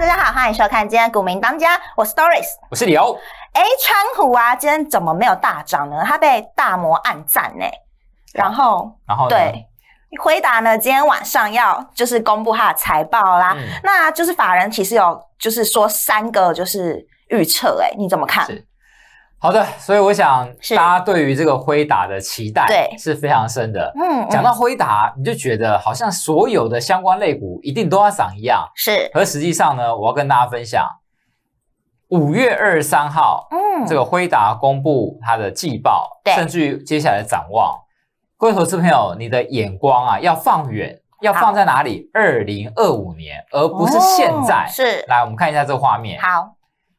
大家好，欢迎收看今天《股民当家》，我是 Doris，我是李欧。哎，川普啊，今天怎么没有大涨呢？它被大摩暗赞呢。然后，然后对，回答呢？今天晚上要就是公布它的财报啦。那就是法人其实有就是说三个就是预测哎，你怎么看？好的，所以我想大家对于这个辉达的期待，是非常深的。嗯，讲到辉达，你就觉得好像所有的相关类股一定都要涨一样。是。而实际上呢，我要跟大家分享，五月二十三号，嗯，这个辉达公布它的季报，对，甚至于接下来展望，各位投资朋友，你的眼光啊要放远，要放在哪里？二零二五年，而不是现在。是。来，我们看一下这个画面。好，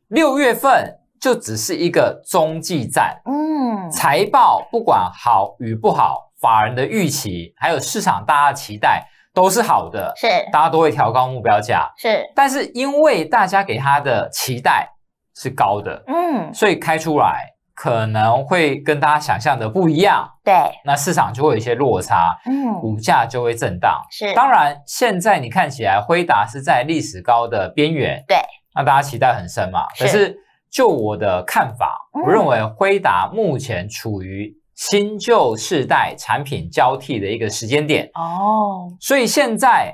六月份。就只是一个中继站，嗯，财报不管好与不好，法人的预期还有市场大家期待都是好的，是，大家都会调高目标价，是。但是因为大家给他的期待是高的，嗯，所以开出来可能会跟大家想象的不一样，对。那市场就会有一些落差，嗯，股价就会震荡，是。当然，现在你看起来辉达是在历史高的边缘，对。那大家期待很深嘛，可是。就我的看法，我认为辉达目前处于新旧世代产品交替的一个时间点哦，所以现在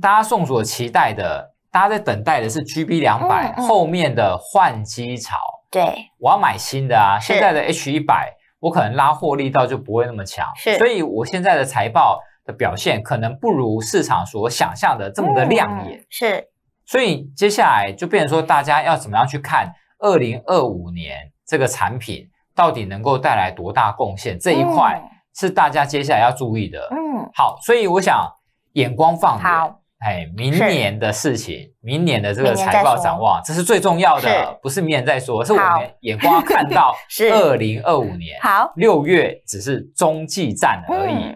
大家众所期待的，大家在等待的是 G B 两百后面的换机潮。对，我要买新的啊！现在的 H 一百，我可能拉货力道就不会那么强。是，所以我现在的财报的表现可能不如市场所想象的这么的亮眼。是，所以接下来就变成说，大家要怎么样去看？二零二五年这个产品到底能够带来多大贡献？这一块是大家接下来要注意的。嗯，好，所以我想眼光放好，哎，明年的事情，明年的这个财报展望，这是最重要的，不是明年再说，是我们眼光看到 二零二五年。好，六月只是中继站而已。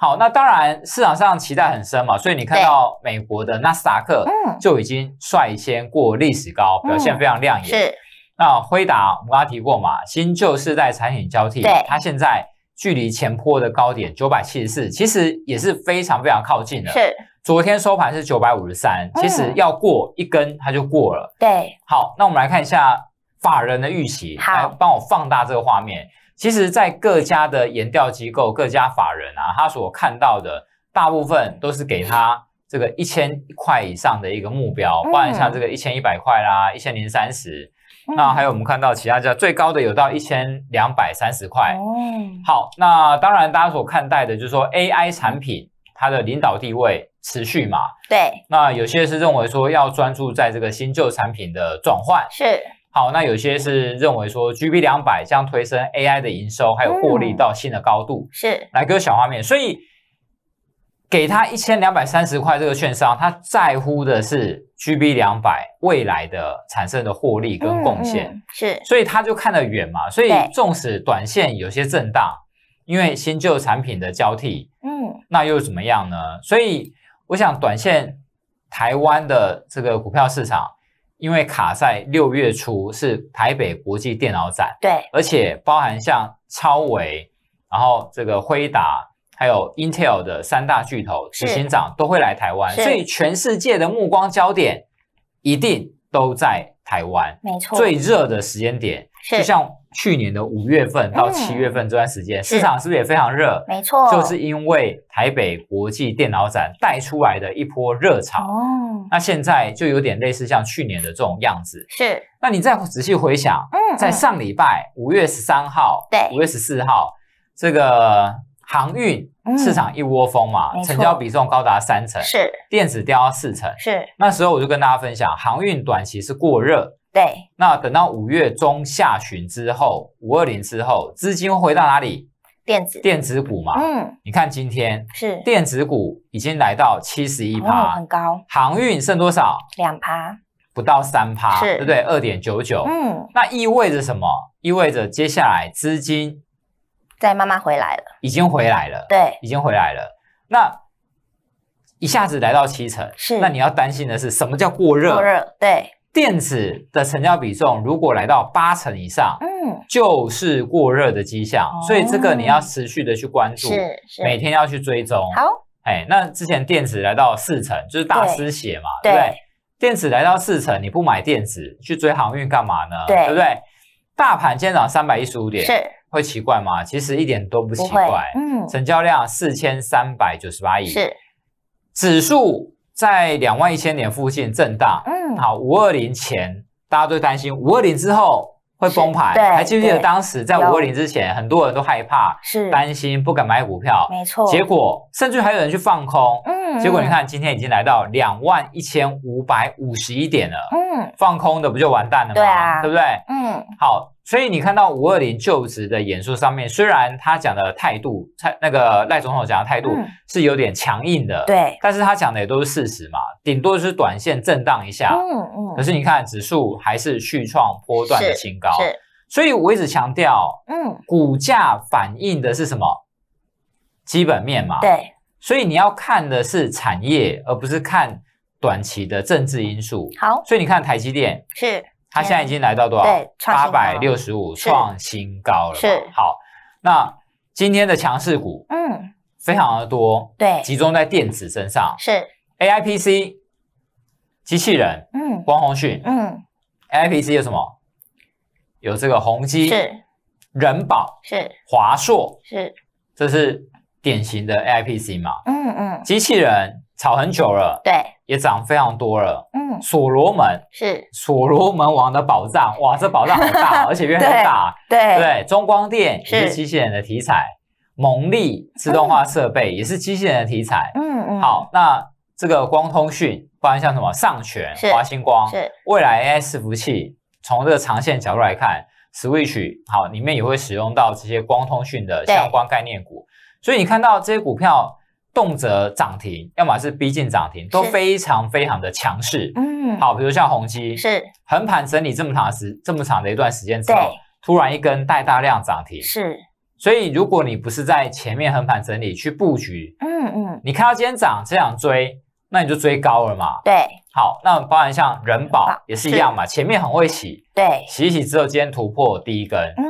好，那当然市场上期待很深嘛，所以你看到美国的纳斯达克就已经率先过历史高，表现非常亮眼。是。那辉达，我们刚刚提过嘛，新旧世代产品交替，它现在距离前坡的高点九百七十四，其实也是非常非常靠近的。是，昨天收盘是九百五十三，其实要过一根它就过了。对，好，那我们来看一下法人的预期，来帮我放大这个画面。其实，在各家的研调机构、各家法人啊，他所看到的大部分都是给他这个一千块以上的一个目标，包含像这个一千一百块啦，一千零三十。那还有我们看到其他家最高的有到一千两百三十块哦。好，那当然大家所看待的就是说 AI 产品它的领导地位持续嘛。对。那有些是认为说要专注在这个新旧产品的转换。是。好，那有些是认为说 G b 两百将推升 AI 的营收还有获利到新的高度。是。来个小画面，所以。给他一千两百三十块，这个券商他在乎的是 GB 两百未来的产生的获利跟贡献，是，所以他就看得远嘛，所以纵使短线有些震荡，因为新旧产品的交替，嗯，那又怎么样呢？所以我想，短线台湾的这个股票市场，因为卡在六月初是台北国际电脑展，对，而且包含像超微，然后这个辉达。还有 Intel 的三大巨头执行长都会来台湾，所以全世界的目光焦点一定都在台湾。没错，最热的时间点，就像去年的五月份到七月份这段时间，市场是不是也非常热？没错，就是因为台北国际电脑展带出来的一波热潮。哦，那现在就有点类似像去年的这种样子。是，那你再仔细回想，嗯，在上礼拜五月十三号，对，五月十四号，这个。航运市场一窝蜂嘛，成交比重高达三成，是电子掉到四成，是那时候我就跟大家分享，航运短期是过热，对。那等到五月中下旬之后，五二零之后，资金会回到哪里？电子电子股嘛，嗯。你看今天是电子股已经来到七十一趴，很高。航运剩多少？两趴，不到三趴，是，对不对？二点九九，嗯。那意味着什么？意味着接下来资金。在妈妈回来了，已经回来了，对，已经回来了。那一下子来到七成，是那你要担心的是，什么叫过热？过热，对。电子的成交比重如果来到八成以上，嗯，就是过热的迹象。所以这个你要持续的去关注，是每天要去追踪。好，哎，那之前电子来到四成，就是大失血嘛，对不对？电子来到四成，你不买电子去追航运干嘛呢？对，对不对？大盘今天涨三百一十五点，是。会奇怪吗？其实一点都不奇怪。嗯，成交量四千三百九十八亿，是指数在两万一千点附近震荡。嗯，好，五二零前大家都担心五二零之后。会崩盘，还记不记得当时在五二零之前，很多人都害怕、担心，不敢买股票。没错，结果甚至还有人去放空。嗯，结果你看今天已经来到两万一千五百五十一点了。嗯，放空的不就完蛋了吗？对啊，对不对？嗯，好，所以你看到五二零就职的演说上面，虽然他讲的态度，他那个赖总统讲的态度是有点强硬的，对，但是他讲的也都是事实嘛。顶多就是短线震荡一下，嗯嗯。可是你看指数还是续创波段的新高，所以我一直强调，嗯，股价反映的是什么？基本面嘛。对。所以你要看的是产业，而不是看短期的政治因素。好。所以你看台积电，是。它现在已经来到多少？八百六十五创新高了。是。好，那今天的强势股，嗯，非常的多，对，集中在电子身上。是。AIPC 机器人，嗯，王洪旭，嗯，AIPC 有什么？有这个宏基是，人保，是，华硕是，这是典型的 AIPC 嘛，嗯嗯，机器人炒很久了，对，也涨非常多了，嗯，所罗门是，所罗门王的宝藏，哇，这宝藏 很大，而且越来越大，对对，中光电也是机器人的题材，蒙利自动化设备也是机器人的题材，嗯嗯，好那。这个光通讯，不然像什么上泉、华星光、未来 AI 伺服器，从这个长线角度来看，Switch 好，里面也会使用到这些光通讯的相关概念股，所以你看到这些股票动辄涨停，要么是逼近涨停，都非常非常的强势。嗯，好，比如像宏基是横盘整理这么长时，这么长的一段时间之后，突然一根带大量涨停，是。所以如果你不是在前面横盘整理去布局，嗯嗯，你看到今天涨，这样追。那你就追高了嘛？对。好，那包然像人保也是一样嘛，前面很会洗，对，洗一洗之后今天突破第一根，嗯。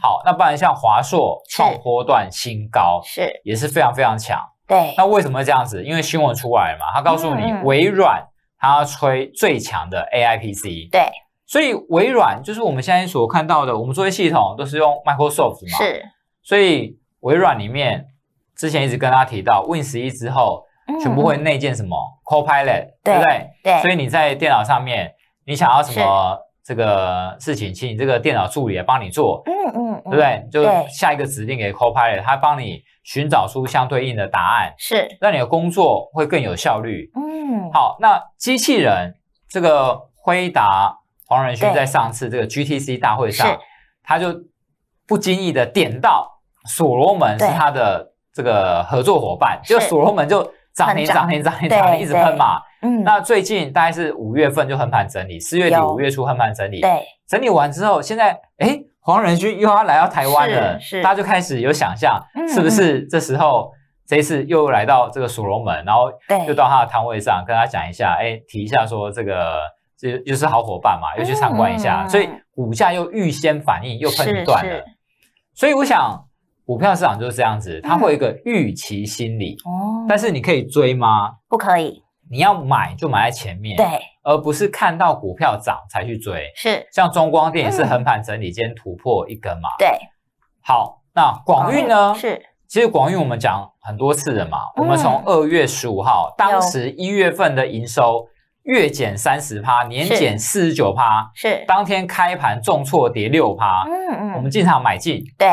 好，那不然像华硕创波段新高，是，也是非常非常强。对。那为什么这样子？因为新闻出来了嘛，他告诉你微软他吹最强的 A I P C，对。所以微软就是我们现在所看到的，我们作为系统都是用 Microsoft 嘛，是。所以微软里面之前一直跟大家提到 Win 十一之后。全部会内建什么 Copilot，对不对？对，所以你在电脑上面，你想要什么这个事情，请你这个电脑助理来帮你做，嗯嗯，对不对？就下一个指令给 Copilot，它帮你寻找出相对应的答案，是让你的工作会更有效率。嗯，好，那机器人这个辉达黄仁勋在上次这个 GTC 大会上，他就不经意的点到所罗门是他的这个合作伙伴，就所罗门就。涨停，涨停，涨停，涨停，一直喷嘛。嗯，那最近大概是五月份就横盘整理，四月底五月初横盘整理。对，整理完之后，现在哎，黄仁勋又要来到台湾了，是，大家就开始有想象，是不是这时候这次又来到这个所罗门，然后又到他的摊位上跟他讲一下，哎，提一下说这个这又是好伙伴嘛，又去参观一下，所以股价又预先反应又喷段了，所以我想。股票市场就是这样子，它会有一个预期心理哦。但是你可以追吗？不可以，你要买就买在前面。对，而不是看到股票涨才去追。是，像中光电也是横盘整理，今天突破一根嘛。对。好，那广运呢？是。其实广运我们讲很多次了嘛，我们从二月十五号，当时一月份的营收月减三十趴，年减四十九趴，是。当天开盘重挫跌六趴。嗯嗯。我们进场买进。对。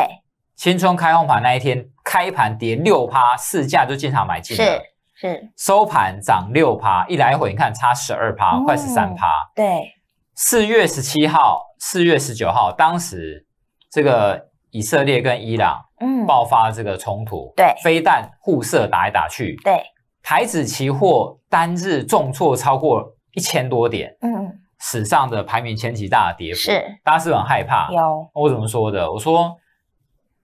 青春开盘那一天，开盘跌六趴，市价就进场买进了。是收盘涨六趴，一来一回，你看差十二趴，快十三趴。对，四月十七号、四月十九号，当时这个以色列跟伊朗爆发这个冲突，对，飞弹互射打来打去，对，台指期货单日重挫超过一千多点，嗯，史上的排名前几大跌幅，是大家是很害怕。有我怎么说的？我说。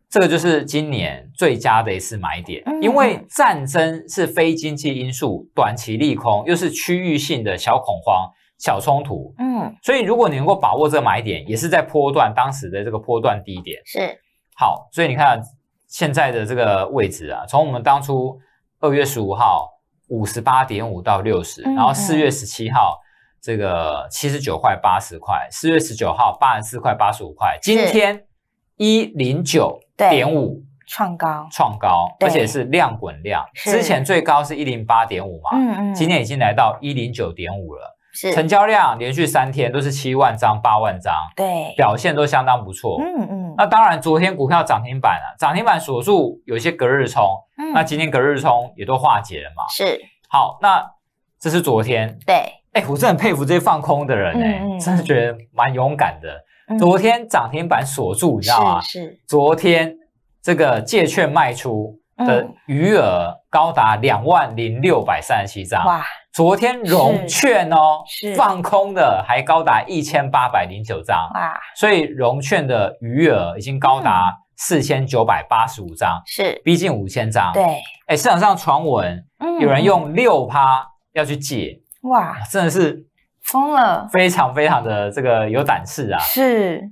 这个就是今年最佳的一次买点，因为战争是非经济因素，短期利空，又是区域性的小恐慌、小冲突。嗯，所以如果你能够把握这个买点，也是在波段当时的这个波段低点。是，好，所以你看现在的这个位置啊，从我们当初二月十五号五十八点五到六十，然后四月十七号这个七十九块、八十块，四月十九号八十四块、八十五块，今天。一零九点五创高，创高，而且是量滚量。之前最高是一零八点五嘛，嗯嗯，今天已经来到一零九点五了。是成交量连续三天都是七万张、八万张，对，表现都相当不错。嗯嗯，那当然，昨天股票涨停板啊，涨停板锁住，有些隔日冲，那今天隔日冲也都化解了嘛。是，好，那这是昨天。对，哎，我是很佩服这些放空的人哎，真的觉得蛮勇敢的。昨天涨停板锁住，你知道吗？是。昨天这个借券卖出的余额高达两万零六百三十七张。哇。昨天融券哦，放空的，还高达一千八百零九张。哇。所以融券的余额已经高达四千九百八十五张，是逼近五千张。对。哎，市场上传闻有人用六趴要去借。哇。真的是。疯了，非常非常的这个有胆识啊！是，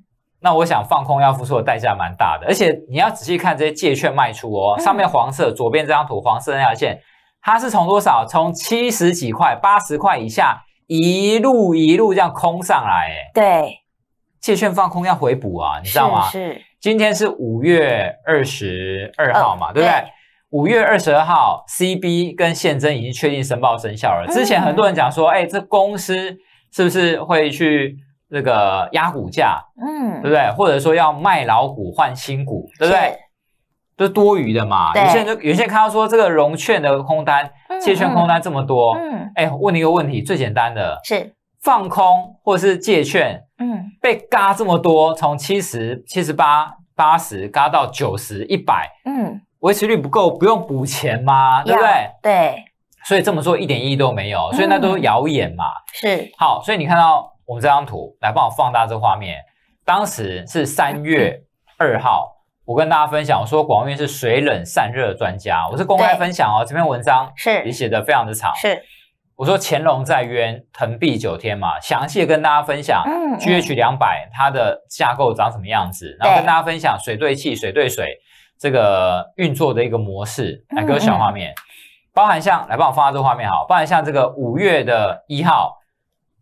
那我想放空要付出的代价蛮大的，而且你要仔细看这些借券卖出哦，上面黄色左边这张图黄色那条线，它是从多少？从七十几块、八十块以下一路一路这样空上来，哎，对，借券放空要回补啊，你知道吗？是，今天是五月二十二号嘛，对不对？五月二十二号，CB 跟现增已经确定申报生效了。之前很多人讲说，哎，这公司是不是会去那个压股价？嗯，对不对？或者说要卖老股换新股，对不对？这多余的嘛？有些人就有些人看到说，这个融券的空单借券空单这么多，嗯，哎，问你一个问题，最简单的，是放空或者是借券？嗯，被嘎这么多，从七十、七十八、八十嘎到九十、一百，嗯。维持率不够，不用补钱吗？对不对？对，所以这么做一点意义都没有，所以那都是谣言嘛。是，好，所以你看到我们这张图，来帮我放大这画面。当时是三月二号，我跟大家分享，我说广运是水冷散热专家，我是公开分享哦。这篇文章是也写的非常的长，是我说乾隆在渊腾壁九天嘛，详细的跟大家分享，GH 两百，它的架构长什么样子，然后跟大家分享水对气，水对水。这个运作的一个模式，来，各位小画面，包含像来帮我放大这个画面好，包含像这个五月的一号，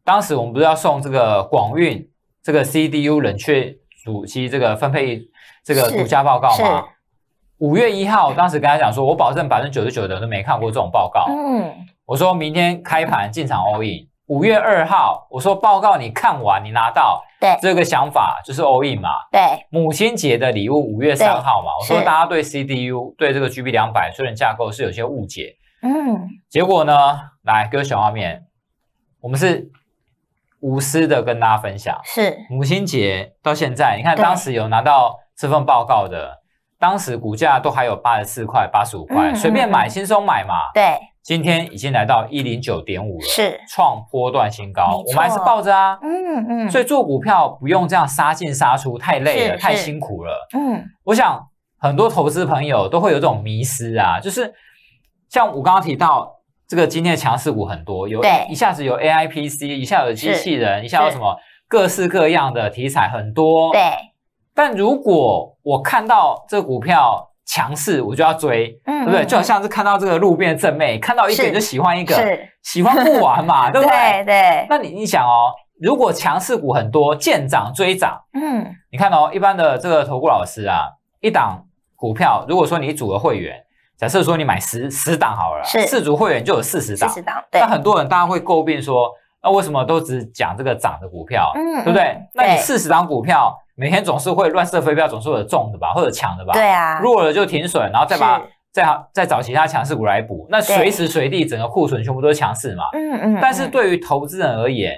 当时我们不是要送这个广运这个 CDU 冷却主机这个分配这个独家报告吗？五月一号，当时跟他讲说，我保证百分之九十九的人都没看过这种报告，嗯，我说明天开盘进场 all in。五月二号，我说报告你看完，你拿到对这个想法就是 all in 嘛。对，母亲节的礼物，五月三号嘛。我说大家对 CDU 对这个 GB 两百虽然架构是有些误解，嗯，结果呢，来各位小画面，我们是无私的跟大家分享。是母亲节到现在，你看当时有拿到这份报告的，当时股价都还有八十四块、八十五块，随便买轻松买嘛。对。今天已经来到一零九点五了，是创波段新高，我们还是抱着啊，嗯嗯，所以做股票不用这样杀进杀出，太累了，太辛苦了，嗯，我想很多投资朋友都会有这种迷失啊，就是像我刚刚提到，这个今天的强势股很多，有一下子有 A I P C，一下有机器人，一下有什么各式各样的题材很多，对，但如果我看到这股票。强势，我就要追，嗯，对不对？就好像是看到这个路边的正妹，看到一个就喜欢一个，是喜欢不完嘛，对不对？对。那你你想哦，如果强势股很多，见涨追涨，嗯，你看哦，一般的这个投顾老师啊，一档股票，如果说你组了会员，假设说你买十十档好了，是四组会员就有四十档，四十档。那很多人大家会诟病说，那为什么都只讲这个涨的股票，嗯，对不对？那你四十档股票。每天总是会乱射飞镖，总是有中的吧，或者抢的吧。对啊，弱了就停损，然后再把再再找其他强势股来补。那随时随地整个库存全部都是强势嘛。嗯嗯。但是对于投资人而言，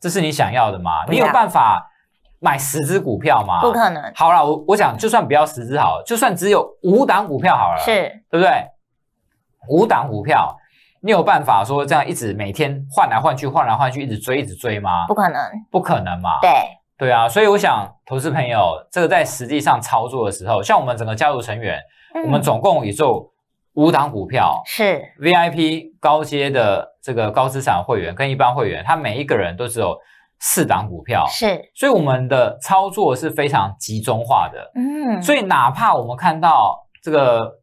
这是你想要的吗？你有办法买十只股票吗？不可能。好了，我我想就算不要十只好，了，就算只有五档股票好了，是对不对？五档股票，你有办法说这样一直每天换来换去换来换去一直追一直追吗？不可能。不可能嘛？对。对啊，所以我想，投资朋友，这个在实际上操作的时候，像我们整个家族成员，我们总共也就五档股票，是 VIP 高阶的这个高资产会员跟一般会员，他每一个人都只有四档股票，是，所以我们的操作是非常集中化的，嗯，所以哪怕我们看到这个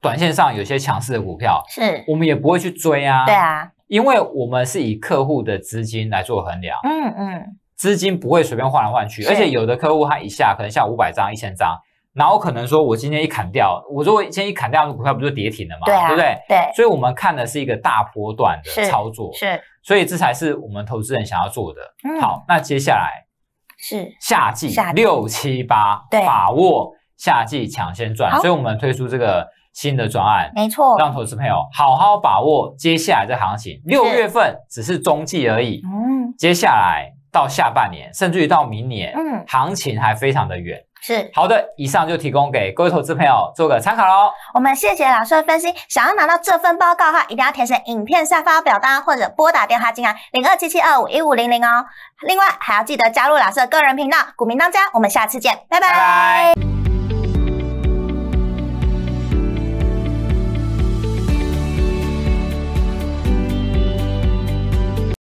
短线上有些强势的股票，是，我们也不会去追啊，对啊，因为我们是以客户的资金来做衡量，嗯嗯。资金不会随便换来换去，而且有的客户他一下可能下五百张、一千张，然后可能说我今天一砍掉，我如果今天一砍掉股票，不就跌停了吗？对不对？对，所以我们看的是一个大波段的操作，是，所以这才是我们投资人想要做的。好，那接下来是夏季六七八，对，把握夏季抢先赚，所以我们推出这个新的专案，没错，让投资朋友好好把握接下来的行情。六月份只是中季而已，嗯，接下来。到下半年，甚至于到明年，嗯，行情还非常的远。是好的，以上就提供给各位投资朋友做个参考喽。我们谢谢老师分析，想要拿到这份报告的话，一定要填写影片下发表单或者拨打电话进来零二七七二五一五零零哦。另外还要记得加入老师的个人频道《股民当家》，我们下次见，拜拜。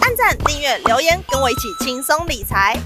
按赞、订阅、留言，跟我一起轻松理财。